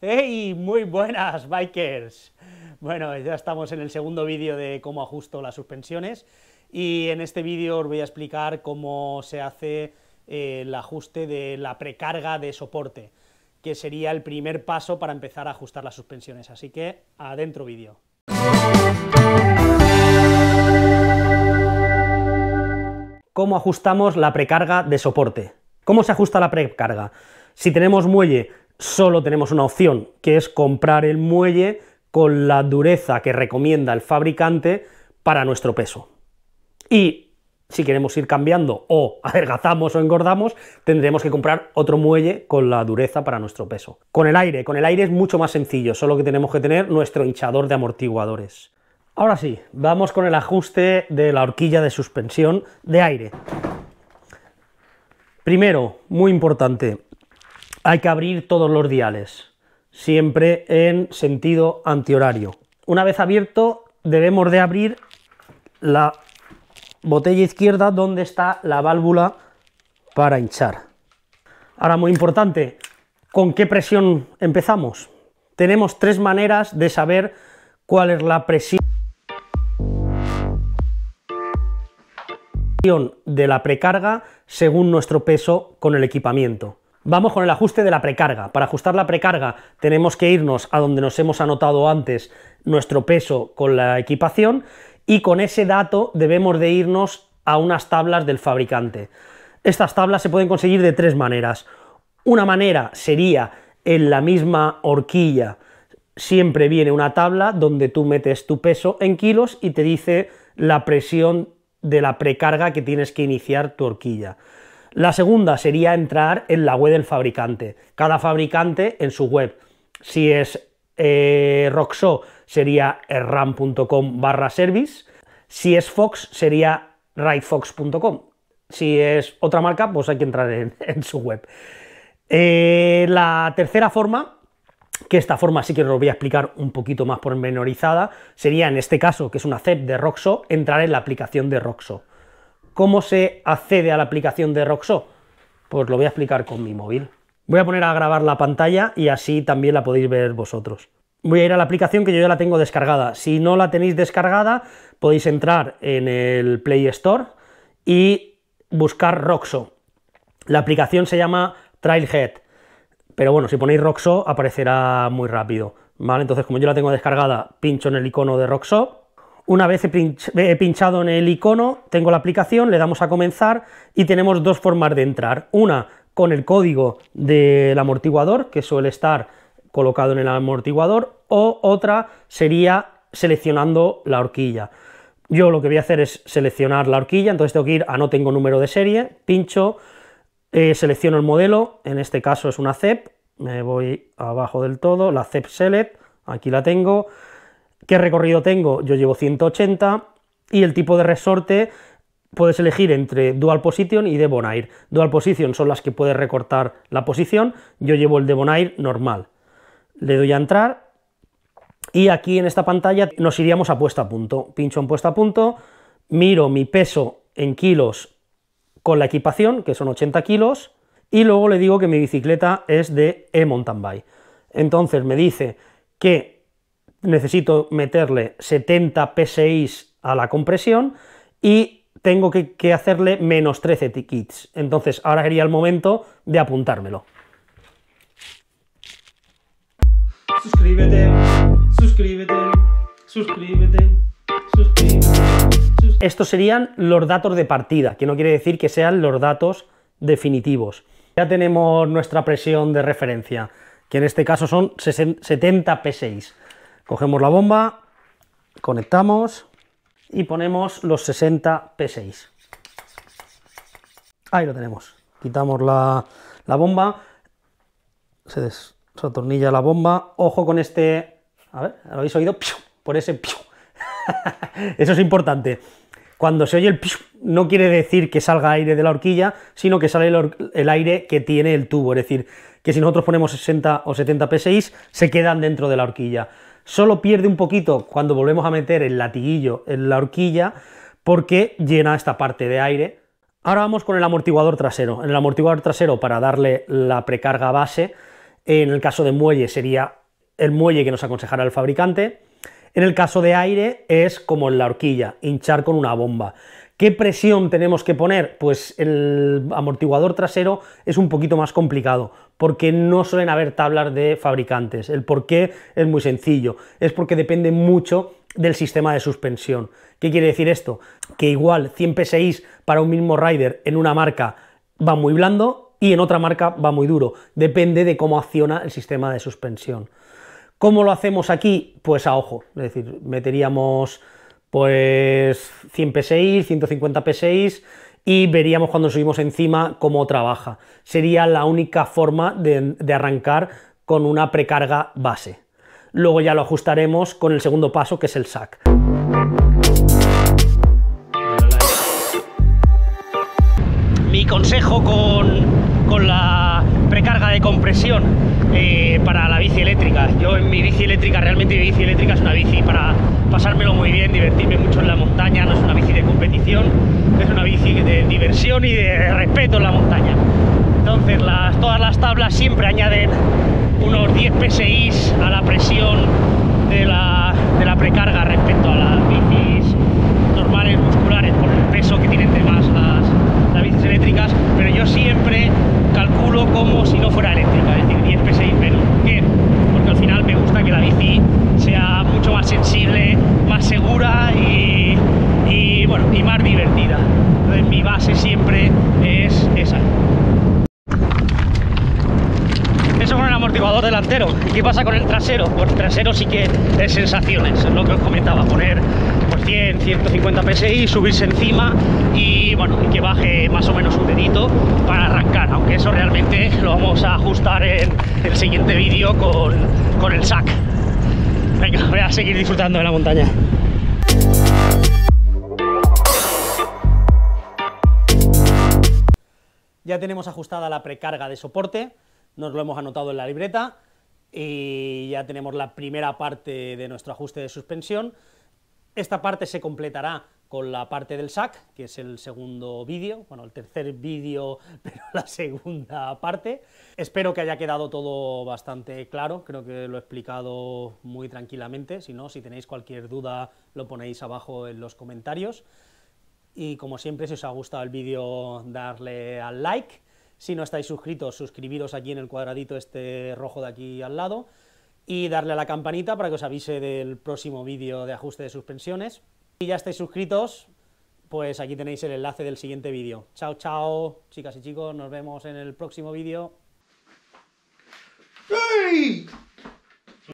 ¡Hey! Muy buenas, bikers. Bueno, ya estamos en el segundo vídeo de cómo ajusto las suspensiones y en este vídeo os voy a explicar cómo se hace eh, el ajuste de la precarga de soporte, que sería el primer paso para empezar a ajustar las suspensiones. Así que, adentro vídeo. ¿Cómo ajustamos la precarga de soporte? ¿Cómo se ajusta la precarga? Si tenemos muelle solo tenemos una opción, que es comprar el muelle con la dureza que recomienda el fabricante para nuestro peso. Y si queremos ir cambiando o adelgazamos o engordamos, tendremos que comprar otro muelle con la dureza para nuestro peso. Con el aire, con el aire es mucho más sencillo, solo que tenemos que tener nuestro hinchador de amortiguadores. Ahora sí, vamos con el ajuste de la horquilla de suspensión de aire. Primero, muy importante, hay que abrir todos los diales, siempre en sentido antihorario. Una vez abierto, debemos de abrir la botella izquierda donde está la válvula para hinchar. Ahora, muy importante, ¿con qué presión empezamos? Tenemos tres maneras de saber cuál es la presión de la precarga según nuestro peso con el equipamiento. Vamos con el ajuste de la precarga. Para ajustar la precarga tenemos que irnos a donde nos hemos anotado antes nuestro peso con la equipación y con ese dato debemos de irnos a unas tablas del fabricante. Estas tablas se pueden conseguir de tres maneras. Una manera sería en la misma horquilla. Siempre viene una tabla donde tú metes tu peso en kilos y te dice la presión de la precarga que tienes que iniciar tu horquilla. La segunda sería entrar en la web del fabricante, cada fabricante en su web. Si es eh, Roxo sería ram.com barra service, si es Fox sería ridefox.com. Si es otra marca, pues hay que entrar en, su web. Eh, la tercera forma que esta forma sí que os lo voy a explicar un poquito más pormenorizada, sería en este caso, que es una CEP de Roxo, entrar en la aplicación de Roxo. ¿Cómo se accede a la aplicación de Roxo? Pues lo voy a explicar con mi móvil. Voy a poner a grabar la pantalla y así también la podéis ver vosotros. Voy a ir a la aplicación que yo ya la tengo descargada. Si no la tenéis descargada, podéis entrar en el Play Store y buscar Roxo. La aplicación se llama Trailhead, pero bueno, si ponéis Roxo aparecerá muy rápido. ¿vale? Entonces, como yo la tengo descargada, pincho en el icono de Roxo una vez he pinchado en el icono, tengo la aplicación, le damos a comenzar y tenemos dos formas de entrar. Una con el código del amortiguador, que suele estar colocado en el amortiguador, o otra sería seleccionando la horquilla. Yo lo que voy a hacer es seleccionar la horquilla, entonces tengo que ir a no tengo número de serie, pincho, eh, selecciono el modelo, en este caso es una CEP, me voy abajo del todo, la CEP Select, aquí la tengo, ¿Qué recorrido tengo? Yo llevo 180 y el tipo de resorte puedes elegir entre Dual Position y Debonair. Dual Position son las que puedes recortar la posición, yo llevo el Debonair normal. Le doy a entrar y aquí en esta pantalla nos iríamos a puesta a punto. Pincho en puesta a punto, miro mi peso en kilos con la equipación, que son 80 kilos, y luego le digo que mi bicicleta es de e-mountain bike. Entonces me dice que necesito meterle 70 PSI a la compresión y tengo que, hacerle menos 13 tickets. Entonces ahora sería el momento de apuntármelo. Suscríbete, suscríbete, suscríbete, suscríbete, Estos serían los datos de partida, que no quiere decir que sean los datos definitivos. Ya tenemos nuestra presión de referencia, que en este caso son 70 p Cogemos la bomba, conectamos y ponemos los 60 P6. Ahí lo tenemos. Quitamos la, bomba, se desatornilla la bomba. Ojo con este... A ver, ¿lo habéis oído? Por ese... Eso es importante. Cuando se oye el no quiere decir que salga aire de la horquilla, sino que sale el, el, aire que tiene el tubo. Es decir, que si nosotros ponemos 60 o 70 P6, se quedan dentro de la horquilla. Solo pierde un poquito cuando volvemos a meter el latiguillo en la horquilla porque llena esta parte de aire. Ahora vamos con el amortiguador trasero. En el amortiguador trasero para darle la precarga base, en el caso de muelle sería el muelle que nos aconsejará el fabricante. En el caso de aire es como en la horquilla, hinchar con una bomba. ¿Qué presión tenemos que poner? Pues el amortiguador trasero es un poquito más complicado porque no suelen haber tablas de fabricantes. El porqué es muy sencillo, es porque depende mucho del sistema de suspensión. ¿Qué quiere decir esto? Que igual 100 PSI para un mismo rider en una marca va muy blando y en otra marca va muy duro. Depende de cómo acciona el sistema de suspensión. ¿Cómo lo hacemos aquí? Pues a ojo, es decir, meteríamos pues 100 P6, 150 P6 y veríamos cuando subimos encima cómo trabaja. Sería la única forma de, arrancar con una precarga base. Luego ya lo ajustaremos con el segundo paso que es el SAC. Mi consejo con, la precarga de compresión eh, para la bici eléctrica bici eléctrica, realmente bici eléctrica es una bici para pasármelo muy bien, divertirme mucho en la montaña, no es una bici de competición, es una bici de diversión y de respeto en la montaña. Entonces las, todas las tablas siempre añaden unos 10 PSI a la presión de la, de la precarga respecto a las bicis normales musculares por el peso que tienen de más las, las bicis eléctricas, pero yo siempre calculo como si no fuera eléctrica, es decir, 10 PSI menos. qué? Porque al final me sensible, más segura y, bueno, y más divertida. Entonces mi base siempre es esa. Eso con el amortiguador delantero. ¿Y qué pasa con el trasero? Pues trasero sí que es sensaciones, es lo que os comentaba, poner por 100, 150 PSI, subirse encima y bueno, que baje más o menos un dedito para arrancar, aunque eso realmente lo vamos a ajustar en el siguiente vídeo con, con el sac seguir disfrutando de la montaña. Ya tenemos ajustada la precarga de soporte, nos lo hemos anotado en la libreta y ya tenemos la primera parte de nuestro ajuste de suspensión. Esta parte se completará con la parte del SAC, que es el segundo vídeo, bueno, el tercer vídeo, pero la segunda parte. Espero que haya quedado todo bastante claro, creo que lo he explicado muy tranquilamente, si no, si tenéis cualquier duda lo ponéis abajo en los comentarios. Y como siempre, si os ha gustado el vídeo, darle al like. Si no estáis suscritos, suscribiros aquí en el cuadradito este rojo de aquí al lado y darle a la campanita para que os avise del próximo vídeo de ajuste de suspensiones. Si ya estáis suscritos, pues aquí tenéis el enlace del siguiente vídeo. Chao, chao, chicas y chicos, nos vemos en el próximo vídeo. ¡Hey!